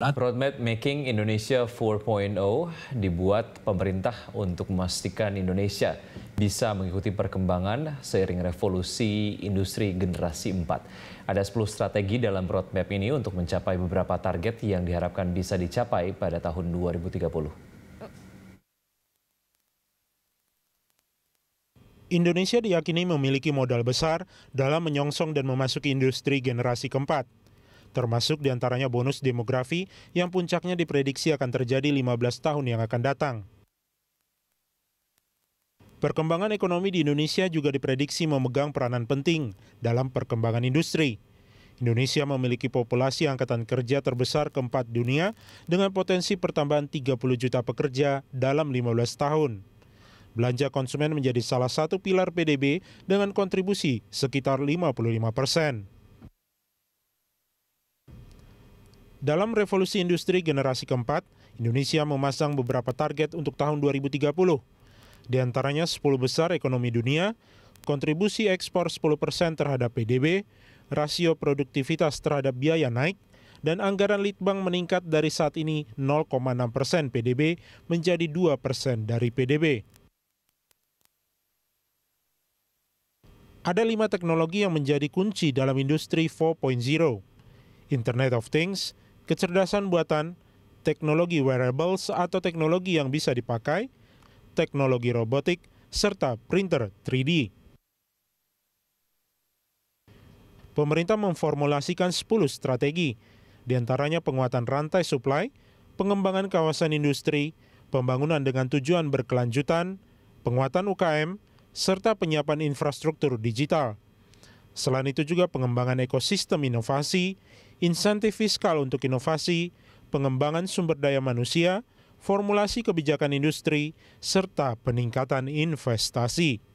Roadmap Making Indonesia 4.0 dibuat pemerintah untuk memastikan Indonesia bisa mengikuti perkembangan seiring revolusi industri generasi 4. Ada 10 strategi dalam roadmap ini untuk mencapai beberapa target yang diharapkan bisa dicapai pada tahun 2030. Indonesia diyakini memiliki modal besar dalam menyongsong dan memasuki industri generasi keempat termasuk diantaranya bonus demografi yang puncaknya diprediksi akan terjadi 15 tahun yang akan datang. Perkembangan ekonomi di Indonesia juga diprediksi memegang peranan penting dalam perkembangan industri. Indonesia memiliki populasi angkatan kerja terbesar keempat dunia dengan potensi pertambahan 30 juta pekerja dalam 15 tahun. Belanja konsumen menjadi salah satu pilar PDB dengan kontribusi sekitar 55 persen. Dalam revolusi industri generasi keempat, Indonesia memasang beberapa target untuk tahun 2030. Di antaranya 10 besar ekonomi dunia, kontribusi ekspor 10% terhadap PDB, rasio produktivitas terhadap biaya naik, dan anggaran Litbang meningkat dari saat ini 0,6 persen PDB menjadi 2 persen dari PDB. Ada lima teknologi yang menjadi kunci dalam industri 4.0. Internet of Things, kecerdasan buatan, teknologi wearables atau teknologi yang bisa dipakai, teknologi robotik, serta printer 3D. Pemerintah memformulasikan 10 strategi, diantaranya penguatan rantai suplai, pengembangan kawasan industri, pembangunan dengan tujuan berkelanjutan, penguatan UKM, serta penyiapan infrastruktur digital. Selain itu juga pengembangan ekosistem inovasi, insentif fiskal untuk inovasi, pengembangan sumber daya manusia, formulasi kebijakan industri, serta peningkatan investasi.